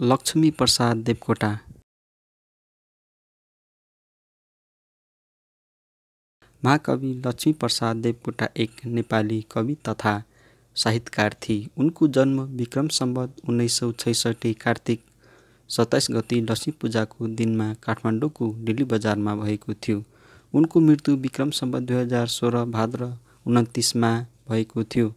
लक्ष्मी प्रसाद देवकोटा महाकवि लक्ष्मीप्रसाद देवकोटा एक नेपाली कवि तथा साहित्यकार थिए उनको जन्म विक्रम सम्बद्ध उन्नाइस सौ छैसठी कार्तिक सत्ताइस गति लक्ष्मी पूजाको दिनमा काठमाडौँको डेली बजारमा भएको थियो उनको मृत्यु विक्रम सम्बत दुई हजार सोह्र भाद्र उन्तिसमा भएको थियो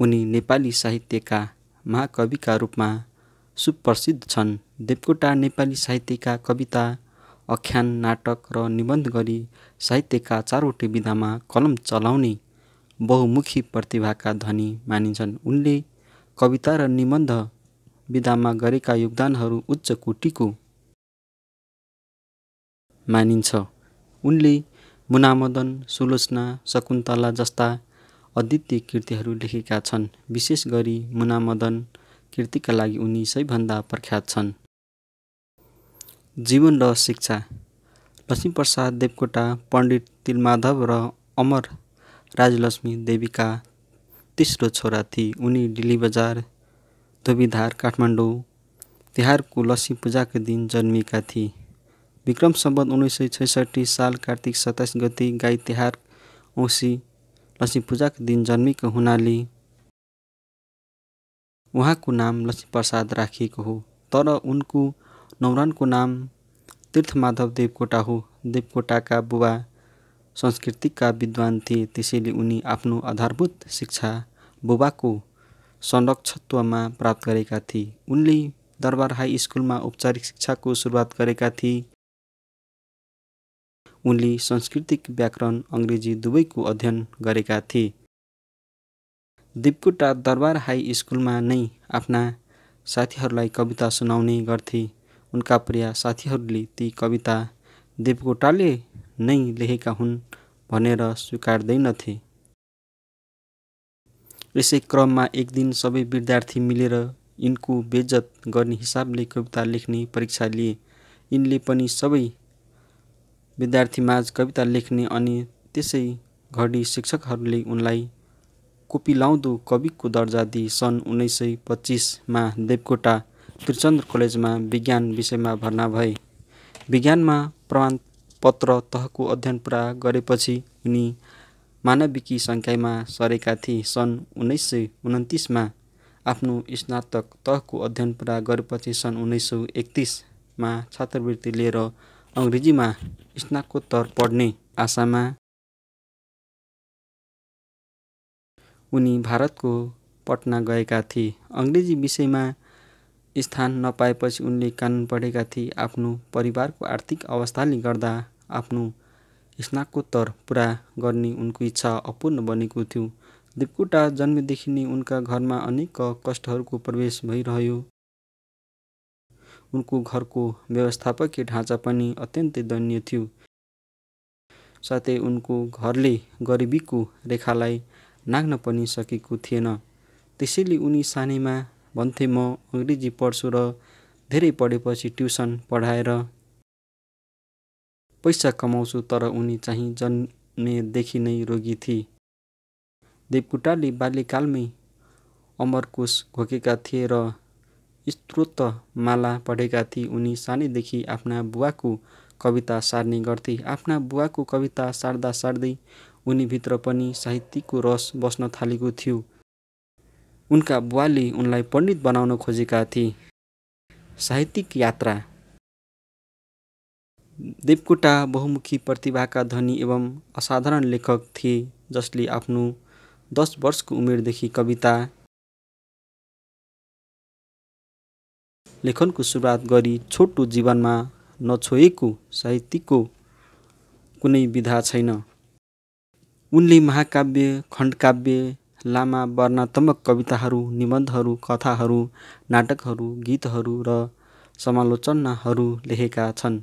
उनी नेपाली साहित्यका महाकविका रूपमा सुप्रसिद्ध छन् देवकोटा नेपाली साहित्यका कविता अख्यान नाटक र निबन्ध गरी साहित्यका चारवटै विधामा कलम चलाउने बहुमुखी प्रतिभाका धनी मानिन्छन् उनले कविता र निबन्ध विधामा गरेका योगदानहरू उच्च कोटीको मानिन्छ उनले मुनामदन सुलोचना शकुन्तला जस्ता अद्वितीय कृतिहरू लेखेका छन् विशेष गरी मुनामदन कृतिका लागि उनी सबैभन्दा प्रख्यात छन् जीवन र शिक्षा लक्ष्मीप्रसाद देवकोटा पण्डित तिलमाधव र अमर राजलक्ष्मी देवीका तेस्रो छोरा थिए उनी डिल्ली बजार धोबीधार काठमाडौँ तिहारको लक्ष्मी पूजाको दिन जन्मिएका थिए विक्रम सम्बन्ध उन्नाइस सय छैसठी साल कार्तिक सत्ताइस गति गाई तिहार औँसी लक्ष्मी पूजाको दिन जन्मिएको हुनाले उहाँको नाम लक्ष्मीप्रसाद राखिएको हो तर उनको नौरानको नाम तीर्थमाधव देवकोटा हो देवकोटाका बुबा संस्कृतिका विद्वान थिए त्यसैले उनी आफ्नो आधारभूत शिक्षा बुबाको संरक्षत्वमा प्राप्त गरेका थिए उनले दरबार हाई स्कुलमा औपचारिक शिक्षाको सुरुवात गरेका थिए उनले सांस्कृतिक व्याकरण अङ्ग्रेजी दुवैको अध्ययन गरेका थिए दिपकोटा दरबार हाई स्कुलमा नै आफ्ना साथीहरूलाई कविता सुनाउने गर्थे उनका प्रिय साथीहरूले ती कविता देवकोटाले नै लेखेका हुन् भनेर स्वीकार्दैनथे यसै क्रममा एक दिन सबै विद्यार्थी मिलेर यिनको बेजत गर्ने हिसाबले कविता लेख्ने परीक्षा लिए यिनले पनि सबै विद्यार्थीमाझ कविता लेख्ने अनि त्यसै घडी शिक्षकहरूले उनलाई कोपिलाउँदो कविको दर्जा दिई सन् उन्नाइस सय पच्चिसमा देवकोटा त्रिचन्द्र कलेजमा विज्ञान विषयमा भर्ना भए विज्ञानमा पत्र तहको अध्ययन पुरा गरेपछि उनी मानविकी सङ्ख्यामा सरेका थिए सन् उन्नाइस सय उन्तिसमा आफ्नो स्नातक तहको अध्ययन पुरा गरेपछि सन् उन्नाइस सय एकतिसमा छात्रवृत्ति लिएर अङ्ग्रेजीमा स्नातकोत्तर पढ्ने आशामा उनी भारतको पटना गएका थिए अङ्ग्रेजी विषयमा स्थान नपाएपछि उनले कानुन पढेका थिए आफ्नो परिवारको आर्थिक अवस्थाले गर्दा आफ्नो स्नाकोत्तर पुरा गर्ने उनको इच्छा अपूर्ण बनेको थियो देवकोटा जन्मेदेखि नै उनका घरमा अनेक कष्टहरूको प्रवेश भइरह्यो उनको घरको व्यवस्थापकीय ढाँचा पनि अत्यन्तै दयनीय थियो साथै उनको घरले गरिबीको रेखालाई नाग्न पनि सकेको थिएन त्यसैले उनी सानैमा भन्थे म अङ्ग्रेजी पढ्छु र धेरै पढेपछि ट्युसन पढाएर पैसा कमाउँछु तर उनी चाहिँ जन्मेदेखि नै रोगी थिए देवकुटाले बाल्यकालमै अमरकोश घोकेका थिए र माला पढेका थिए उनी सानैदेखि आफ्ना बुवाको कविता सार्ने गर्थे आफ्ना बुवाको कविता सार्दा सार्दै उनीभित्र पनि साहित्यिकको रस बस्न थालेको थियो उनका बुवाले उनलाई पण्डित बनाउन खोजेका थिए साहित्यिक यात्रा देवकोटा बहुमुखी प्रतिभाका धनी एवं असाधारण लेखक थिए जसले आफ्नो दस वर्षको उमेरदेखि कविता लेखनको सुरुवात गरी छोटो जीवनमा नछोएको साहित्यिकको कुनै विधा छैन उनले महाकाव्य खण्डकाव्य लामा वर्णात्मक कविताहरू निबन्धहरू कथाहरू नाटकहरू गीतहरू र समालोचनाहरू लेखेका छन्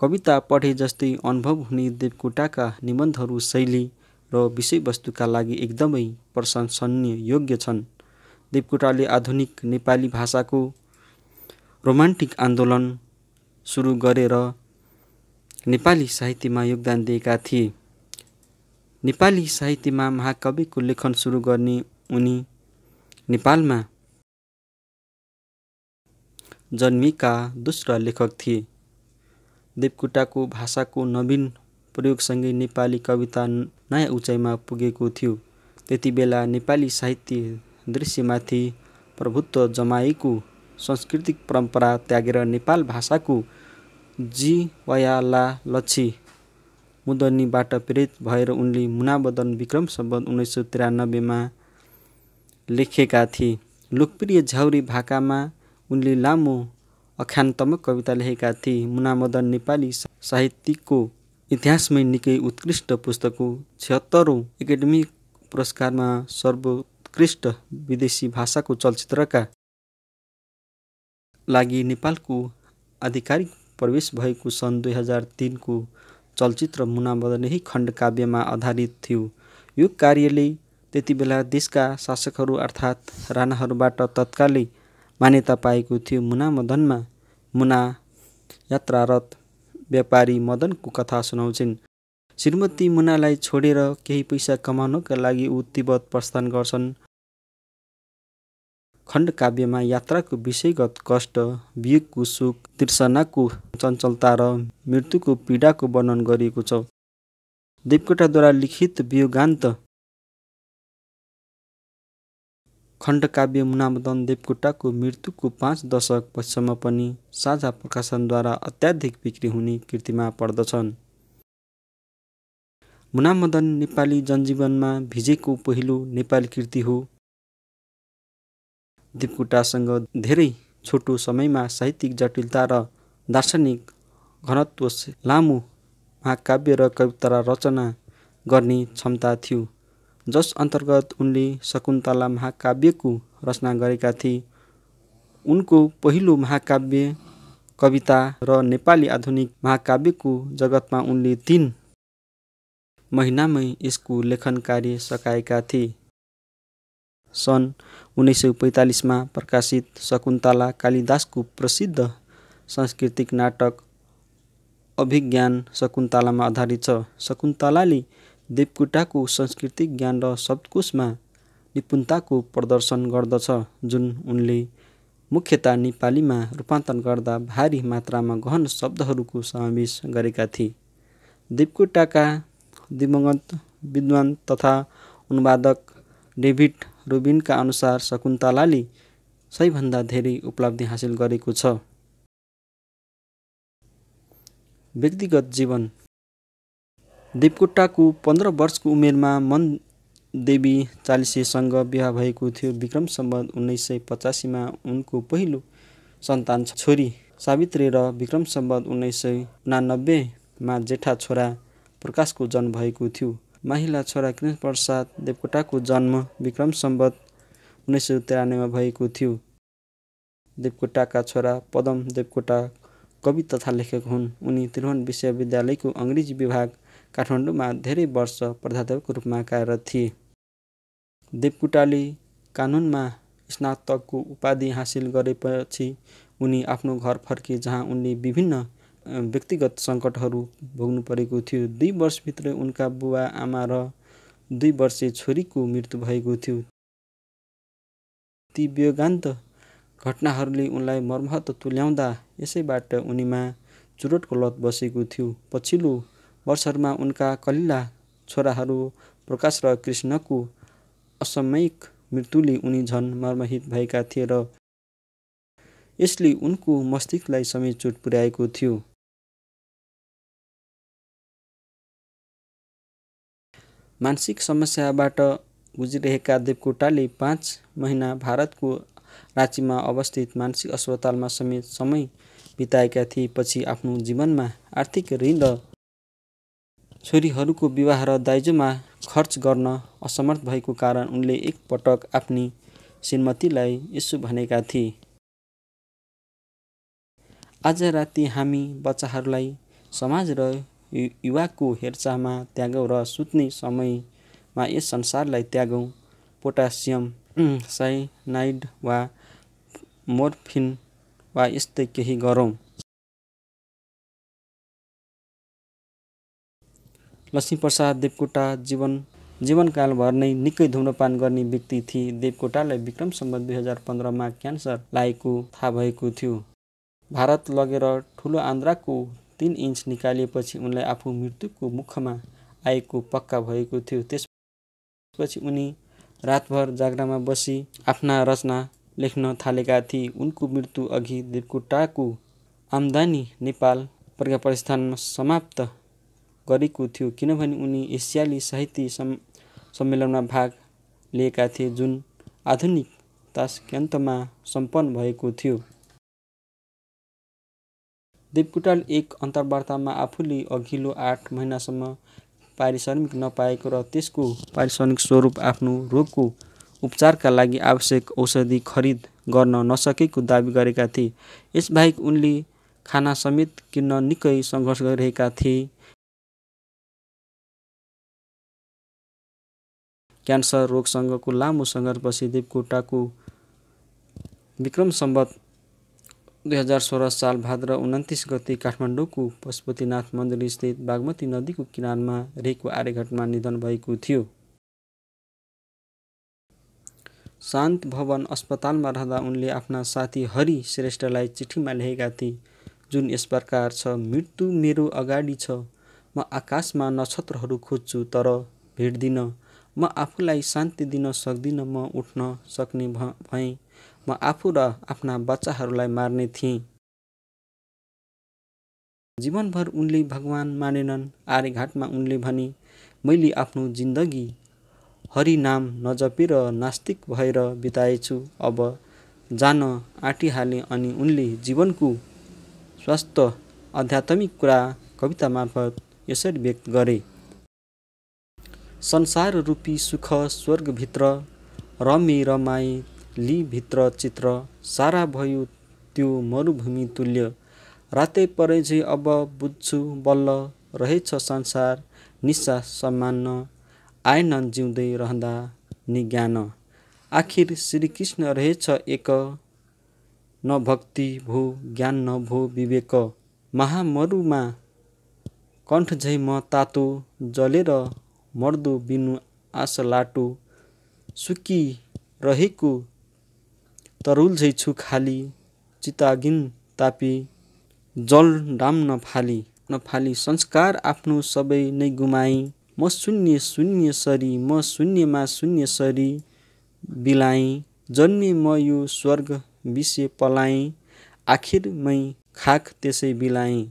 कविता पढे जस्तै अनुभव हुने देवकोटाका निबन्धहरू शैली र विषयवस्तुका लागि एकदमै प्रशंसनीय योग्य छन् देवकोटाले आधुनिक नेपाली भाषाको रोमान्टिक आन्दोलन सुरु गरेर नेपाली साहित्यमा योगदान दिएका थिए नेपाली साहित्यमा महाकविको लेखन सुरु गर्ने उनी नेपालमा जन्मिएका दोस्रो लेखक थिए देवकोटाको भाषाको नवीन प्रयोगसँगै नेपाली कविता नयाँ उचाइमा पुगेको थियो त्यति बेला नेपाली साहित्य दृश्यमाथि प्रभुत्व जमाएको सांस्कृतिक परम्परा त्यागेर नेपाल भाषाको वयाला लक्षी मुदनीबाट प्रेरित भएर उनले मुनाबदन विक्रम सम्बन्ध उन्नाइस सय त्रियानब्बेमा लेखेका थिए लोकप्रिय झ्याउरी भाकामा उनले लामो अख्यान्तमक कविता लेखेका थिए मुनामदन नेपाली साहित्यिकको इतिहासमै निकै उत्कृष्ट पुस्तक हो छिहत्तरौँ एकाडेमी पुरस्कारमा सर्वोत्कृष्ट विदेशी भाषाको चलचित्रका लागि नेपालको आधिकारिक प्रवेश भएको सन् दुई हजार तिनको चलचित्र मुनामदन यही खण्डकाव्यमा आधारित थियो यो कार्यले त्यति बेला देशका शासकहरू अर्थात् राणाहरूबाट तत्कालै मान्यता पाएको थियो मुनामदनमा मुना यात्रारत व्यापारी मदनको कथा सुनाउँछिन् श्रीमती मुनालाई छोडेर केही पैसा कमाउनका लागि ऊ तिब्बत प्रस्थान गर्छन् खण्डकाव्यमा यात्राको विषयगत कष्ट वियोगको सुख तीर्सनाको चञ्चलता र मृत्युको पीडाको वर्णन गरिएको छ देवकोटाद्वारा लिखित वियोगान्त खण्डकाव्य मुनामदन देवकोटाको मृत्युको पाँच दशक पछिसम्म पनि साझा प्रकाशनद्वारा अत्याधिक बिक्री हुने कृतिमा पर्दछन् मुनामदन नेपाली जनजीवनमा भिजेको पहिलो नेपाली कृति हो देवकोटासँग धेरै छोटो समयमा साहित्यिक जटिलता र दार्शनिक घनत्व लामो महाकाव्य र कविता रचना गर्ने क्षमता थियो जस अन्तर्गत उनले शकुन्तला महाकाव्यको रचना गरेका थिए उनको पहिलो महाकाव्य कविता र नेपाली आधुनिक महाकाव्यको जगतमा उनले तिन महिनामै यसको लेखन कार्य सकाएका थिए सन् उन्नाइस सय पैँतालिसमा प्रकाशित शकुन्तला कालिदासको प्रसिद्ध सांस्कृतिक नाटक अभिज्ञान शकुन्तलामा आधारित छ शकुन्तलाले देवकुटाको सांस्कृतिक ज्ञान र शब्दकोशमा निपुणताको प्रदर्शन गर्दछ जुन उनले मुख्यतया नेपालीमा रूपान्तरण गर्दा भारी मात्रामा गहन शब्दहरूको समावेश गरेका थिए देवकोटाका दिवंगत विद्वान तथा अनुवादक डेभिड रुबिनका अनुसार शकुन्तलाले सबैभन्दा धेरै उपलब्धि हासिल गरेको छ व्यक्तिगत जीवन देवकोटाको पन्ध्र वर्षको उमेरमा मन देवी चालिसेसँग विवाह भएको थियो विक्रम सम्बन्ध उन्नाइस सय पचासीमा उनको पहिलो सन्तान छोरी सावित्री र विक्रम सम्बन्ध उन्नाइस सय उनानब्बेमा जेठा छोरा प्रकाशको जन्म भएको थियो माहिला छोरा कृष्ण प्रसाद देवकोटाको जन्म विक्रम सम्बत उन्नाइस सय तिरानब्बेमा भएको थियो देवकोटाका छोरा पदम देवकोटा कवि तथा लेखक हुन् उनी त्रिभुवन विश्वविद्यालयको अङ्ग्रेजी विभाग काठमाडौँमा धेरै वर्ष प्राध्यापकको रूपमा कार्यरत थिए देवकोटाले कानुनमा स्नातकको उपाधि हासिल गरेपछि उनी आफ्नो घर फर्के जहाँ उनले विभिन्न व्यक्तिगत सङ्कटहरू भोग्नु परेको थियो दुई वर्षभित्र उनका बुवा आमा र दुई वर्षे छोरीको मृत्यु भएको थियो ती व्यगान्त घटनाहरूले उनलाई मर्महत तुल्याउँदा यसैबाट उनीमा चुरोटको लत बसेको थियो पछिल्लो वर्षहरूमा उनका कलिला छोराहरू प्रकाश र कृष्णको असामयिक मृत्युले उनी झन् मर्महित भएका थिए र यसले उनको मस्तिष्कलाई समेत चोट पुर्याएको थियो मानसिक समस्याबाट गुज्रिरहेका देवकोटाले पाँच महिना भारतको राँचीमा अवस्थित मानसिक अस्पतालमा समेत समय बिताएका थिए पछि आफ्नो जीवनमा आर्थिक ऋण र छोरीहरूको विवाह र दाइजोमा खर्च गर्न असमर्थ भएको कारण उनले एकपटक आफ्नी श्रीमतीलाई यसो भनेका थिए आज राति हामी बच्चाहरूलाई समाज र युवाको हेरचाहमा त्यागौँ र सुत्ने समयमा यस संसारलाई त्यागौँ पोटासियम साइनाइड वा मोर्फिन वा यस्तै केही गरौँ लक्ष्मीप्रसाद देवकोटा जीवन जीवनकालभर नै निकै धुम्रपान गर्ने व्यक्ति थिए देवकोटालाई विक्रमसम्म दुई हजार पन्ध्रमा क्यान्सर लागेको थाहा भएको थियो भारत लगेर ठुलो आन्द्राको तिन इन्च निकालिएपछि उनलाई आफू मृत्युको मुखमा आएको पक्का भएको थियो त्यसपछि उनी रातभर जागरामा बसी आफ्ना रचना लेख्न थालेका थिए उनको मृत्यु अघि देवकोटाको आम्दानी नेपाल प्रज्ञा प्रतिष्ठानमा समाप्त गरेको थियो किनभने उनी एसियाली साहित्य सम् सम्मेलनमा भाग लिएका थिए जुन आधुनिक तास्क्यन्तमा सम्पन्न भएको थियो देवकोटाले एक अन्तर्वार्तामा आफूले अघिल्लो आठ महिनासम्म पारिश्रमिक नपाएको र त्यसको पारिश्रमिक स्वरूप आफ्नो रोगको उपचारका लागि आवश्यक औषधि खरिद गर्न नसकेको दावी गरेका थिए यसबाहेक उनले खाना समेत किन्न निकै सङ्घर्ष गरिरहेका थिए क्यान्सर रोगसँगको लामो सङ्घर्षपछि देवकोटाको विक्रम सम्बद्ध दुई हजार सोह्र साल भाद्र उन्तिस गते काठमाडौँको पशुपतिनाथ मन्दिरस्थित बागमती नदीको किनारमा रेको आर्यघटमा निधन भएको थियो शान्त भवन अस्पतालमा रहँदा उनले आफ्ना साथी हरि श्रेष्ठलाई चिठीमा लेखेका थिए जुन यस प्रकार छ मृत्यु मेरो अगाडि छ म आकाशमा नक्षत्रहरू खोज्छु तर भेट्दिनँ म आफूलाई शान्ति दिन सक्दिनँ म उठ्न सक्ने भएँ म आफू र आफ्ना बच्चाहरूलाई मार्ने थिएँ जीवनभर उनले भगवान् मानेनन् आर्यघाटमा उनले भने मैले आफ्नो जिन्दगी हरिनाम नजपेर नास्तिक भएर बिताएछु अब जान आँटिहालेँ अनि उनले जीवनको स्वास्थ्य आध्यात्मिक कुरा कविता मार्फत यसरी व्यक्त गरे संसार रूपी सुख स्वर्गभित्र रमे रमाए भित्र चित्र सारा भयो त्यो मरुभूमि तुल्य रातै झै अब बुझ्छु बल्ल रहेछ संसार निसा सम्मान आएनन् जिउँदै रहँदा निज्ञान आखिर श्रीकृष्ण रहेछ एक न भक्ति भो ज्ञान न भो विवेक महामरुमा कण्ठ झै म तातो जलेर मर्दो बिनु आस लाटो सुकी रहेको तरुल झै छु खाली चितागिन तापी जल डाम नफाली नफाली संस्कार आफ्नो सबै नै गुमाई, म शून्य शून्य सरी म शून्यमा शून्य सरी बिलाएँ जन्मे म यो स्वर्ग बिसे पलाएँ आखिरमै खाक त्यसै बिलाएँ